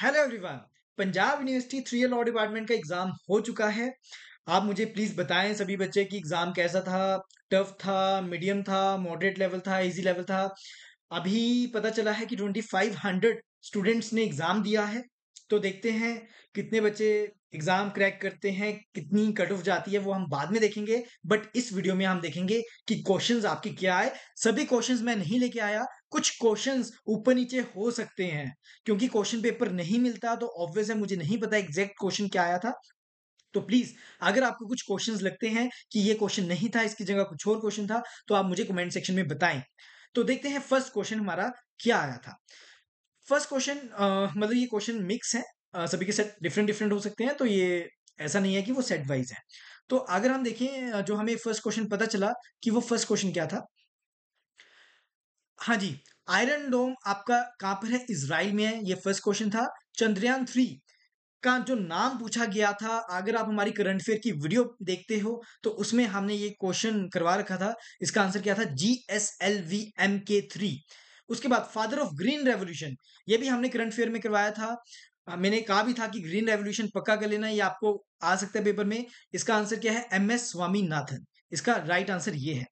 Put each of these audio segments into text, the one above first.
hello everyone Punjab university three law department का exam हो चुका है आप मुझे प्लीज बताएं सभी बच्चे कि एग्जाम कैसा था टफ था मीडियम था मॉडरेट लेवल था इजी लेवल था अभी पता चला है कि ट्वेंटी फाइव हंड्रेड स्टूडेंट्स ने एग्जाम दिया है तो देखते हैं कितने बच्चे एग्जाम क्रैक करते हैं कितनी कट ऑफ जाती है वो हम बाद में देखेंगे बट इस वीडियो में हम देखेंगे कि क्वेश्चंस आपके क्या आए सभी क्वेश्चंस मैं नहीं लेके आया कुछ क्वेश्चंस ऊपर नीचे हो सकते हैं क्योंकि क्वेश्चन पेपर नहीं मिलता तो ऑब्वियस है मुझे नहीं पता एग्जैक्ट क्वेश्चन क्या आया था तो प्लीज अगर आपको कुछ क्वेश्चंस लगते हैं कि ये क्वेश्चन नहीं था इसकी जगह कुछ और क्वेश्चन था तो आप मुझे कमेंट सेक्शन में बताएं तो देखते हैं फर्स्ट क्वेश्चन हमारा क्या आया था फर्स्ट क्वेश्चन मतलब ये क्वेश्चन मिक्स है सभी के सेट डिफरेंट डिफरेंट हो सकते हैं तो ये ऐसा नहीं है कि वो सेट वाइज है तो अगर हम देखें जो हमें फर्स्ट क्वेश्चन पता चला कि वो फर्स्ट क्वेश्चन क्या था हाँ जी आयरन डोम आपका कहां पर है इसराइल में है ये फर्स्ट क्वेश्चन था चंद्रयान थ्री का जो नाम पूछा गया था अगर आप हमारी करंट अफेयर की वीडियो देखते हो तो उसमें हमने ये क्वेश्चन करवा रखा था इसका आंसर क्या था G S L V M K three उसके बाद फादर ऑफ ग्रीन रेवोल्यूशन ये भी हमने करंट अफेयर में करवाया था हाँ, मैंने कहा भी था कि ग्रीन रेवोल्यूशन पक्का कर लेना ये आपको आ सकता है पेपर में इसका आंसर क्या है एम एस स्वामीनाथन इसका राइट आंसर ये है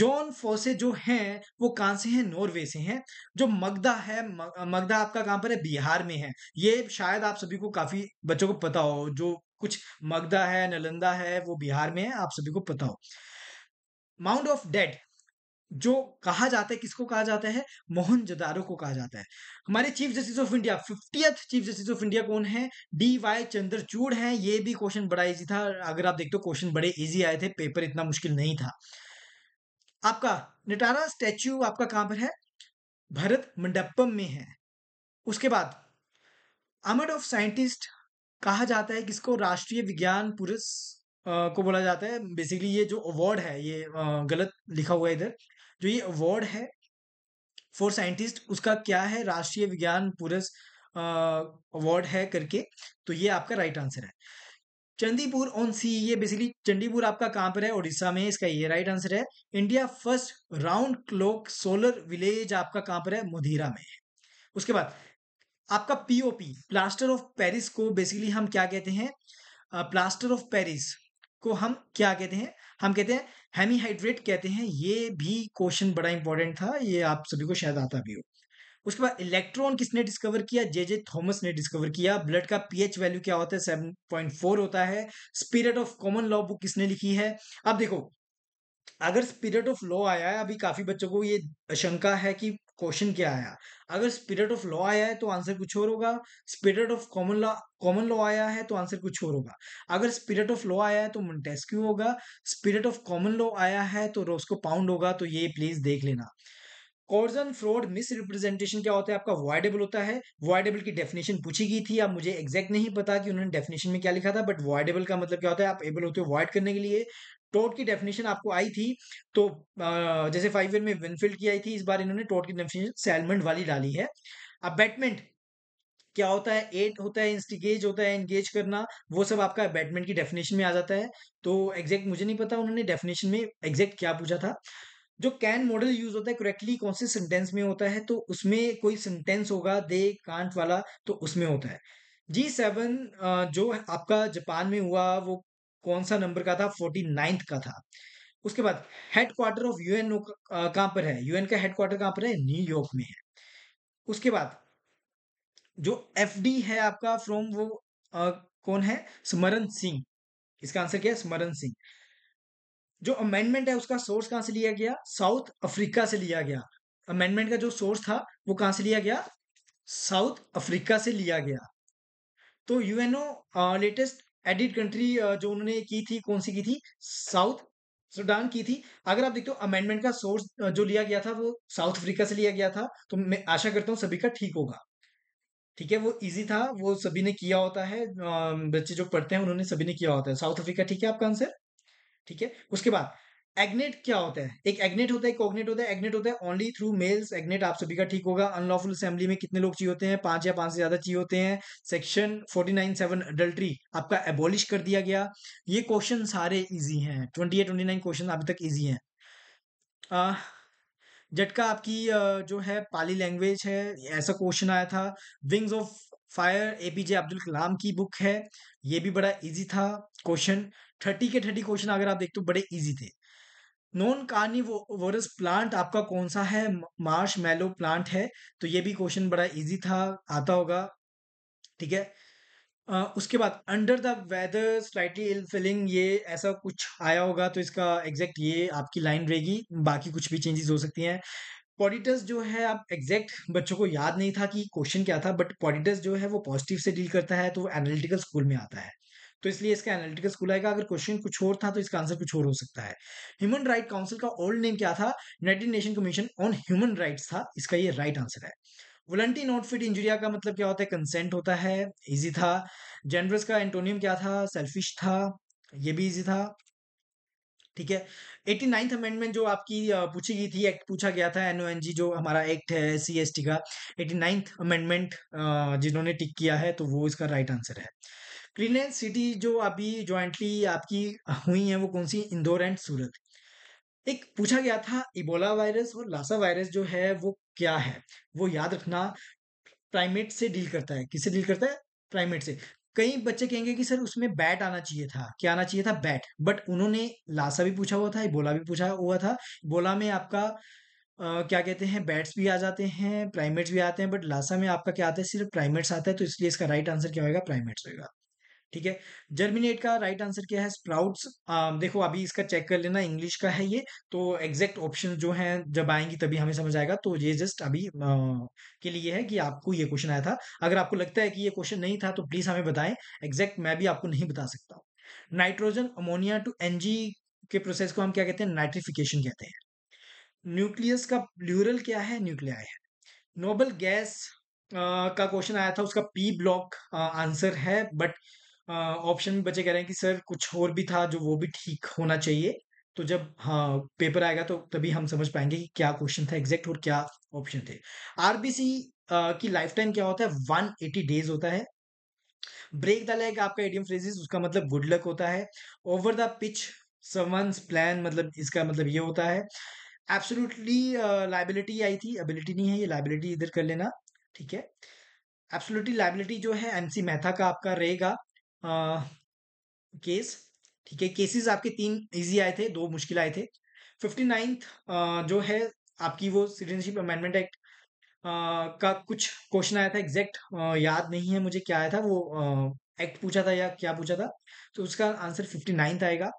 जॉन फोसे जो हैं वो कहां से हैं नॉर्वे से हैं जो मगदा है मगदा आपका कहाँ पर है बिहार में है ये शायद आप सभी को काफी बच्चों को पता हो जो कुछ मगदा है नलंदा है वो बिहार में है आप सभी को पता हो माउंट ऑफ डेड जो कहा जाता है किसको कहा जाता है मोहन जदारो को कहा जाता है हमारे chief justice of India fiftieth chief justice of India कौन है डी वाई चंद्रचूड़ है ये भी क्वेश्चन बड़ा इजी था अगर आप देखते हो क्वेश्चन बड़े इजी आए थे पेपर इतना मुश्किल नहीं था आपका निटारा स्टैच्यू आपका कहां पर है भरत मंडपम में है उसके बाद अमर ऑफ साइंटिस्ट कहा जाता है किसको राष्ट्रीय विज्ञान पुरस्कार को बोला जाता है बेसिकली ये जो अवार्ड है ये गलत लिखा हुआ है इधर जो ये अवार्ड है फॉर साइंटिस्ट उसका क्या है राष्ट्रीय विज्ञान पुरस्कार अवार्ड है करके तो ये आपका राइट आंसर है चंडीपुर ऑन सी ये बेसिकली चंडीपुर आपका कहाँ पर है उड़ीसा में इसका ये राइट आंसर है India first round clock solar village आपका कहाँ पर है मोधीरा में है उसके बाद आपका पीओपी प्लास्टर ऑफ पेरिस को बेसिकली हम क्या कहते हैं प्लास्टर ऑफ पेरिस को हम क्या कहते हैं हम कहते हैं हेमीहाइड्रेट कहते हैं ये भी क्वेश्चन बड़ा इंपॉर्टेंट था ये आप सभी को शायद आता भी हो उसके बाद इलेक्ट्रॉन किसने डिस्कवर किया जे जे थॉमस ने डिस्कवर किया ब्लड का पीएच वैल्यू क्या होता है सेवन पॉइंट फोर होता है spirit of common law book किसने लिखी है अब देखो अगर स्पिरिट ऑफ लॉ आया है अभी काफी बच्चों को ये शंका है कि क्वेश्चन क्या आया अगर स्पिरिट ऑफ लॉ आया है तो आंसर कुछ और होगा spirit of common law common law आया है तो आंसर कुछ और होगा अगर स्पिरिट ऑफ लॉ आया है तो मोन्टेस्क्यू होगा स्पिरिट ऑफ कॉमन लॉ आया है तो रोस्को पाउंड होगा तो ये प्लीज देख लेना कॉर्जन फ्रॉड मिस रिप्रेजेंटेशन क्या होता है आपका वॉयडेबल होता है वॉयडेबल की डेफिनेशन पूछी गई थी आप मुझे एग्जैक्ट नहीं पता कि उन्होंने डेफिनेशन में क्या लिखा था बट वॉयडेबल का मतलब क्या होता है आप एबल होते हो वॉयड करने के लिए टोट की डेफिनेशन आपको आई थी तो जैसे फाइव ईयर में विनफील्ड की आई थी इस बार इन्होंने टोट की डेफिनेशन सैलमेंट वाली डाली है अब बैटमेंट क्या होता है एट होता है इंस्टिगेज होता है एंगेज करना वो सब आपका बैटमेंट की डेफिनेशन में आ जाता है तो एग्जैक्ट मुझे नहीं पता उन्होंने डेफिनेशन में एग्जैक्ट क्या पूछा था जो कैन मॉडल यूज होता है करेक्टली कौन से सेंटेंस में होता है तो उसमें कोई सेंटेंस होगा दे कांट वाला तो उसमें होता है जी सेवन जो आपका जापान में हुआ वो कौन सा नंबर का था फोर्टी नाइन्थ का था उसके बाद हेडक्वार्टर क्वार्टर ऑफ यूएन कहाँ पर है यूएन का हेडक्वार्टर क्वार्टर कहाँ पर है न्यूयॉर्क में है उसके बाद जो एफ डी है आपका फ्रॉम वो आ, कौन है स्मरण सिंह इसका आंसर क्या है स्मरण सिंह जो अमेंडमेंट है उसका सोर्स कहाँ से लिया गया साउथ अफ्रीका से लिया गया अमेंडमेंट का जो सोर्स था वो कहाँ से लिया गया साउथ अफ्रीका से लिया गया तो यूएनओ लेटेस्ट एडिट कंट्री जो उन्होंने की थी कौन सी की थी साउथ सुडान की थी अगर आप देखते हो अमेंडमेंट का सोर्स जो लिया गया था वो साउथ अफ्रीका से लिया गया था तो मैं आशा करता हूँ सभी का ठीक होगा ठीक है वो इजी था वो सभी ने किया होता है बच्चे जो पढ़ते हैं उन्होंने सभी ने किया होता है साउथ अफ्रीका ठीक है आपका आंसर ठीक है उसके बाद एग्नेट क्या होता है एक एग्नेट होता है कोग्नेट होता है एग्नेट होता है ओनली थ्रू मेल्स एग्नेट आप सभी का ठीक होगा अनलॉफुल असेंबली में कितने लोग चाहिए होते हैं पांच या पांच से ज्यादा चाहिए होते हैं section forty nine seven adultery आपका एबोलिश कर दिया गया ये क्वेश्चन सारे इजी हैं twenty eight twenty nine question अभी तक ईजी हैं जटका आपकी जो है पाली लैंग्वेज है ऐसा क्वेश्चन आया था wings of fire APJ Abdul Kalam की बुक है ये भी बड़ा इजी था क्वेश्चन थर्टी के थर्टी क्वेश्चन अगर आप देखते हो बड़े इजी थे नॉन कार्निवोरस प्लांट आपका कौन सा है मार्श मेलो प्लांट है तो ये भी क्वेश्चन बड़ा इजी था आता होगा ठीक है आ, उसके बाद under the weather slightly ill feeling ये ऐसा कुछ आया होगा तो इसका एग्जैक्ट ये आपकी लाइन रहेगी बाकी कुछ भी चेंजेस हो सकती हैं पॉडिटस जो है आप एग्जैक्ट बच्चों को याद नहीं था कि क्वेश्चन क्या था बट पॉडिटस जो है वो पॉजिटिव से डील करता है तो वो एनालिटिकल स्कूल में आता है तो इसलिए इसका एनालिटिकल स्कूल आएगा अगर क्वेश्चन कुछ और था तो इसका आंसर कुछ और हो सकता है ह्यूमन राइट काउंसिल का ओल्ड नेम क्या था United Nation commission on human right था इसका ये राइट आंसर है वॉलंटी नॉट फिट इंजुरिया का मतलब क्या होता है कंसेंट होता है इजी था जेनरस का एंटोनियम क्या था सेल्फिश था ये भी इजी था ठीक है एटी नाइन्थ अमेंडमेंट जो आपकी पूछी गई थी एक्ट पूछा गया था एन एन ओ जी जो हमारा एक्ट है सी एस टी का एटी नाइन्थ अमेंडमेंट जिन्होंने टिक किया है तो वो इसका राइट आंसर है क्लीन सिटी जो अभी ज्वाइंटली आपकी हुई है वो कौन सी इंदौर एंड सूरत एक पूछा गया था इबोला वायरस और लासा वायरस जो है वो क्या है वो याद रखना प्राइमेट से डील करता है किससे डील करता है प्राइमेट से कई बच्चे कहेंगे कि सर उसमें बैट आना चाहिए था क्या आना चाहिए था बैट बट उन्होंने लासा भी पूछा हुआ था इबोला भी पूछा हुआ था इबोला में आपका आ, क्या कहते हैं बैट्स भी आ जाते हैं प्राइमेट्स भी आते हैं बट लासा में आपका क्या आता है सिर्फ प्राइमेट्स आता है तो इसलिए इसका राइट आंसर क्या होगा प्राइमेट्स होगा ठीक है जर्मिनेट का राइट right आंसर क्या है स्प्राउट्स um, देखो अभी इसका चेक कर लेना इंग्लिश का है ये तो एग्जैक्ट ऑप्शन जो है जब आएंगी तभी हमें समझ आएगा तो ये जस्ट अभी आ, uh, के लिए है कि आपको ये क्वेश्चन आया था अगर आपको लगता है कि ये क्वेश्चन नहीं था तो प्लीज हमें बताएं एग्जैक्ट मैं भी आपको नहीं बता सकता नाइट्रोजन अमोनिया टू एनजी के प्रोसेस को हम क्या कहते हैं नाइट्रिफिकेशन कहते हैं न्यूक्लियस का ल्यूरल क्या है न्यूक्लिया है नोबल गैस Uh, का क्वेश्चन आया था उसका पी ब्लॉक आंसर है बट ऑप्शन बचे बच्चे कह रहे हैं कि सर कुछ और भी था जो वो भी ठीक होना चाहिए तो जब हाँ पेपर आएगा तो तभी हम समझ पाएंगे कि क्या क्वेश्चन था एग्जैक्ट और क्या ऑप्शन थे आरबीसी की लाइफ टाइम क्या होता है वन एटी डेज होता है ब्रेक द लेग आपका एडियम फ्रेजेस उसका मतलब गुड लक होता है over the pitch summons plan मतलब इसका मतलब ये होता है एब्सोल्युटली लाइबिलिटी आई थी एबिलिटी नहीं है ये लाइबिलिटी इधर कर लेना ठीक है एब्सोल्युटली लाइबिलिटी जो है एमसी मेहता का आपका रहेगा केस ठीक है केसेस आपके तीन इजी आए थे दो मुश्किल आए थे फिफ्टी नाइन्थ जो है आपकी वो सिटीजनशिप अमेंडमेंट एक्ट का कुछ क्वेश्चन आया था एग्जैक्ट याद नहीं है मुझे क्या आया था वो एक्ट पूछा था या क्या पूछा था तो उसका आंसर फिफ्टी नाइन्थ आएगा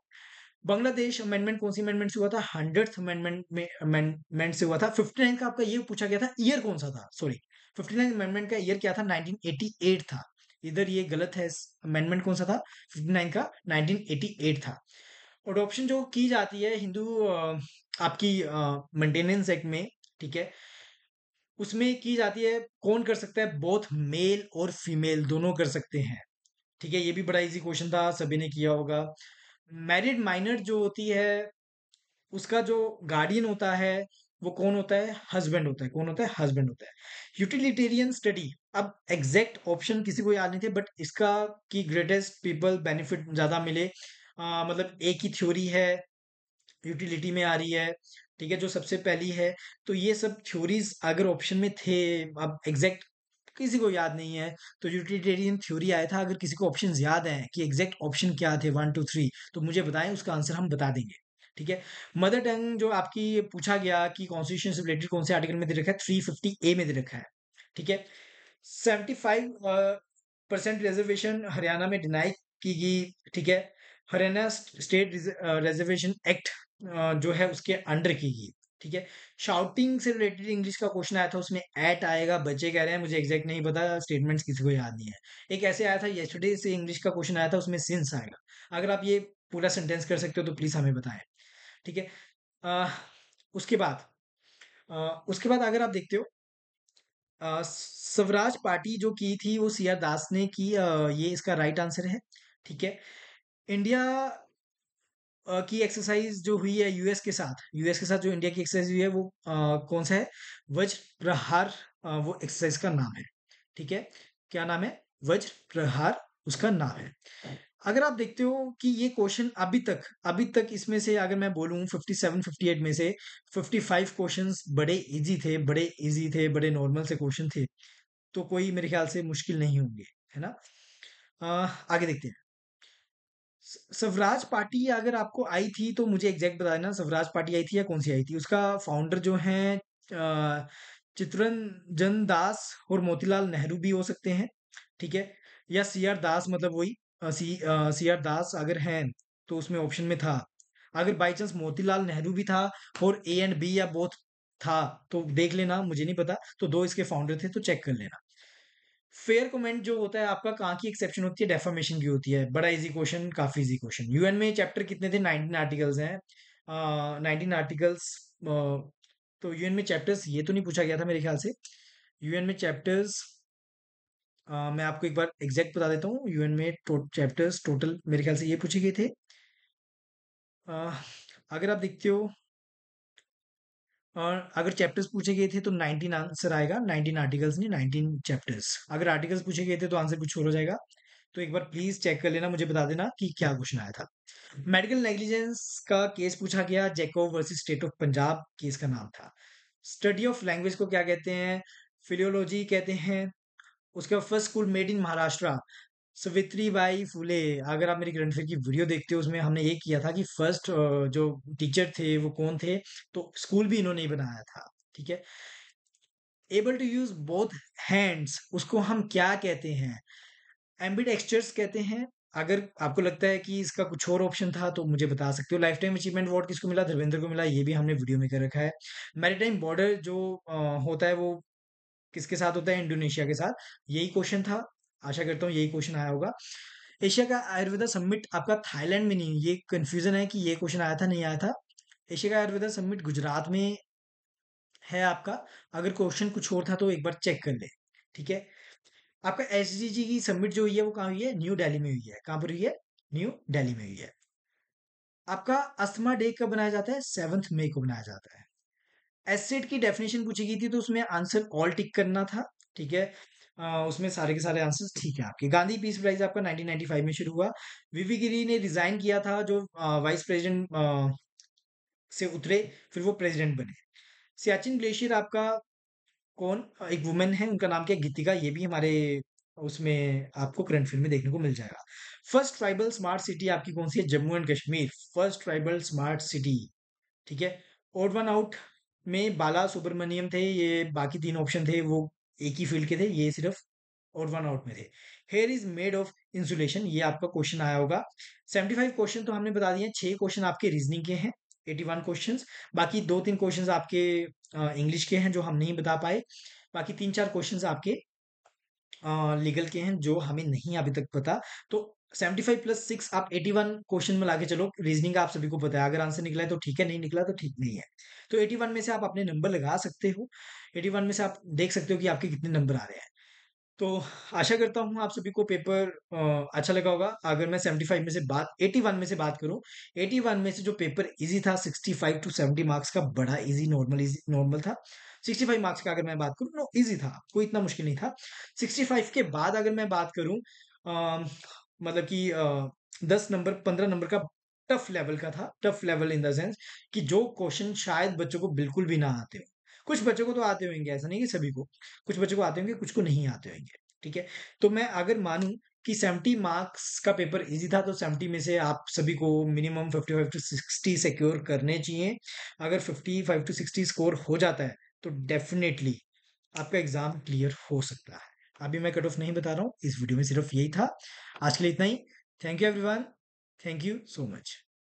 बांग्लादेश अमेंडमेंट कौन सी अमेंडमेंट से हुआ था हंड्रेड अमेंडमेंट में अमेंडमेंट से हुआ था फिफ्टी नाइन का आपका ये पूछा गया था ईयर कौन सा था सॉरी फिफ्टी नाइन अमेंडमेंट का ईयर क्या था नाइनटीन एटी एट था इधर ये गलत है अमेंडमेंट कौन सा था फिफ्टी नाइन का नाइनटीन एटी एट था अडोप्शन जो की जाती है हिंदू आपकी मेंटेनेंस एक्ट में ठीक है उसमें की जाती है कौन कर सकता है बोथ मेल और फीमेल दोनों कर सकते हैं ठीक है ये भी बड़ा इजी क्वेश्चन था सभी ने किया होगा मैरिड माइनर जो होती है उसका जो गार्डियन होता है वो कौन होता है हस्बैंड होता है कौन होता है हस्बैंड होता है यूटिलिटेरियन स्टडी अब एग्जैक्ट ऑप्शन किसी को याद नहीं थे बट इसका की ग्रेटेस्ट पीपल बेनिफिट ज्यादा मिले आ, मतलब एक ही थ्योरी है यूटिलिटी में आ रही है ठीक है जो सबसे पहली है तो ये सब थ्योरीज अगर ऑप्शन में थे अब एग्जैक्ट किसी को याद नहीं है तो यूटिलिटेरियन थ्योरी आया था अगर किसी को ऑप्शन याद है कि एग्जैक्ट ऑप्शन क्या थे वन टू थ्री तो मुझे बताएं उसका आंसर हम बता देंगे ठीक है मदर टंग जो आपकी पूछा गया कि कॉन्स्टिट्यूशन से रिलेटेड कौन से आर्टिकल में दे रखा है थ्री फिफ्टी ए में दे रखा है ठीक है seventy five percent reservation Haryana में डिनाई की गई ठीक है हरियाणा स्टेट रिजर्वेशन एक्ट जो है उसके अंडर की गई ठीक है शाउटिंग से रिलेटेड इंग्लिश का क्वेश्चन आया था उसमें एट आएगा बच्चे कह रहे हैं मुझे एग्जैक्ट नहीं पता स्टेटमेंट्स किसी को याद नहीं है एक ऐसे आया था येस्टरडे से इंग्लिश का क्वेश्चन आया था उसमें सिंस आएगा अगर आप ये पूरा सेंटेंस कर सकते हो तो प्लीज हमें बताएं ठीक है उसके बाद आ, उसके बाद अगर आप देखते हो स्वराज पार्टी जो की थी वो सी आर दास ने की आ, ये इसका राइट आंसर है ठीक है इंडिया की एक्सरसाइज जो हुई है यूएस के साथ यूएस के साथ जो इंडिया की एक्सरसाइज हुई है वो आ, कौन सा है वज प्रहार आ, वो एक्सरसाइज का नाम है ठीक है क्या नाम है वज प्रहार उसका नाम है अगर आप देखते हो कि ये क्वेश्चन अभी तक अभी तक इसमें से अगर मैं बोलूँ 57 58 में से 55 क्वेश्चंस बड़े इजी थे बड़े इजी थे बड़े नॉर्मल से क्वेश्चन थे तो कोई मेरे ख्याल से मुश्किल नहीं होंगे है ना आ, आगे देखते हैं स्वराज पार्टी अगर आपको आई थी तो मुझे एग्जैक्ट बता देना स्वराज पार्टी आई थी या कौन सी आई थी उसका फाउंडर जो है चित्रंजन दास और मोतीलाल नेहरू भी हो सकते हैं ठीक है या सी आर दास मतलब वही सी सी आर दास अगर हैं तो उसमें ऑप्शन में था अगर बाई चांस मोतीलाल नेहरू भी था और ए एंड बी या बोथ था तो देख लेना मुझे नहीं पता तो दो इसके फाउंडर थे तो चेक कर लेना फेयर कमेंट जो होता है आपका कहाँ की एक्सेप्शन होती है डेफामेशन की होती है बड़ा इजी क्वेश्चन काफी इजी क्वेश्चन यूएन में चैप्टर कितने थे नाइनटीन आर्टिकल्स हैं नाइनटीन आर्टिकल्स तो यूएन में चैप्टर्स ये तो नहीं पूछा गया था मेरे ख्याल से यूएन में चैप्टर्स मैं आपको एक बार एग्जैक्ट बता देता हूँ यूएन में टो, चैप्टर्स टोटल मेरे ख्याल से ये पूछे गए थे आ, अगर आप देखते हो और अगर चैप्टर्स पूछे गए थे तो 19 आंसर आएगा 19 आर्टिकल्स नहीं 19 चैप्टर्स अगर आर्टिकल्स पूछे गए थे तो आंसर कुछ और हो जाएगा तो एक बार प्लीज चेक कर लेना मुझे बता देना कि क्या क्वेश्चन आया था मेडिकल नेग्लिजेंस का केस पूछा गया जेको versus state of Punjab case का नाम था स्टडी ऑफ लैंग्वेज को क्या कहते हैं फिलियोलॉजी कहते हैं उसके बाद first school made in Maharashtra Savitri Bai Phule अगर आप मेरी ग्रंथफेयर की वीडियो देखते हो उसमें हमने ये किया था कि फर्स्ट जो टीचर थे वो कौन थे तो स्कूल भी इन्होंने ही बनाया था ठीक है able to use both hands उसको हम क्या कहते हैं एम्बिड एक्सचर्स कहते हैं अगर आपको लगता है कि इसका कुछ और ऑप्शन था तो मुझे बता सकते हो लाइफ टाइम अचीवमेंट अवार्ड किसको मिला धर्मेंद्र को मिला ये भी हमने वीडियो में कर रखा है टाइम बॉर्डर जो आ, होता है वो किसके साथ होता है इंडोनेशिया के साथ यही क्वेश्चन था आशा करता हूँ यही क्वेश्चन आया होगा एशिया का आयुर्वेदा समिट आपका थाईलैंड में नहीं ये कंफ्यूजन है कि ये क्वेश्चन आया था नहीं आया था एशिया का आयुर्वेदा समिट गुजरात में है आपका अगर क्वेश्चन कुछ और था तो एक बार चेक कर ले ठीक है आपका एस की समिट जो हुई है वो कहाँ हुई है न्यू दिल्ली में हुई है कहाँ पर हुई है न्यू दिल्ली में हुई है आपका अस्थमा डे कब बनाया जाता है सेवंथ मई को बनाया जाता है एसेट की डेफिनेशन पूछी गई थी तो उसमें आंसर ऑल टिक करना था ठीक है आ, उसमें सारे के सारे आंसर्स ठीक है आपके गांधी पीस प्राइज आपका 1995 में शुरू हुआ वीवी गिरी ने रिजाइन किया था जो वाइस प्रेसिडेंट से उतरे फिर वो प्रेसिडेंट बने सियाचिन ग्लेशियर आपका कौन एक वुमेन है उनका नाम क्या गीतिका ये भी हमारे उसमें आपको करंट फिल्म में देखने को मिल जाएगा फर्स्ट ट्राइबल स्मार्ट सिटी आपकी कौन सी है Jammu and Kashmir first tribal smart city ठीक है ओड वन आउट में बाला सुब्रमण्यम थे ये बाकी तीन ऑप्शन थे वो एक ही फील्ड के थे ये सिर्फ और वन आउट में थे hair is made of insulation ये आपका क्वेश्चन आया होगा 75 क्वेश्चन तो हमने बता दिए छह क्वेश्चन आपके रीजनिंग के हैं 81 क्वेश्चंस बाकी दो तीन क्वेश्चंस आपके इंग्लिश के हैं जो हम नहीं बता पाए बाकी तीन चार क्वेश्चंस आपके लीगल के हैं जो हमें नहीं अभी तक पता तो सेवेंटी फाइव प्लस सिक्स आप एटी वन क्वेश्चन में लाके चलो रीजनिंग का आप सभी को पता है अगर आंसर निकला है तो ठीक है नहीं निकला तो ठीक नहीं है तो एटी वन में से आप अपने नंबर लगा सकते हो एटी वन में से आप देख सकते हो कि आपके कितने नंबर आ रहे हैं तो आशा करता हूँ आप सभी को पेपर आ, अच्छा लगा होगा अगर मैं सेवेंटी फाइव में से बात एटी वन में से बात करूँ एटी वन में से जो पेपर इजी था sixty five to seventy marks का बड़ा इजी नॉर्मल इजी नॉर्मल था सिक्सटी फाइव मार्क्स का अगर मैं बात करूँ नो इजी था कोई इतना मुश्किल नहीं था सिक्सटी फाइव के बाद अगर मैं बात करूँ मतलब कि दस नंबर पंद्रह नंबर का टफ लेवल का था tough level in the sense कि जो क्वेश्चन शायद बच्चों को बिल्कुल भी ना आते हो कुछ बच्चों को तो आते होंगे ऐसा नहीं कि सभी को कुछ बच्चों को आते होंगे कुछ को नहीं आते होंगे ठीक है तो मैं अगर मानूं कि सेवेंटी मार्क्स का पेपर इजी था तो सेवेंटी में से आप सभी को minimum fifty five to sixty secure करने चाहिए अगर fifty five to sixty score हो जाता है तो डेफिनेटली आपका एग्जाम क्लियर हो सकता है अभी मैं कट ऑफ नहीं बता रहा हूँ इस वीडियो में सिर्फ यही था आज के लिए इतना ही thank you everyone thank you so much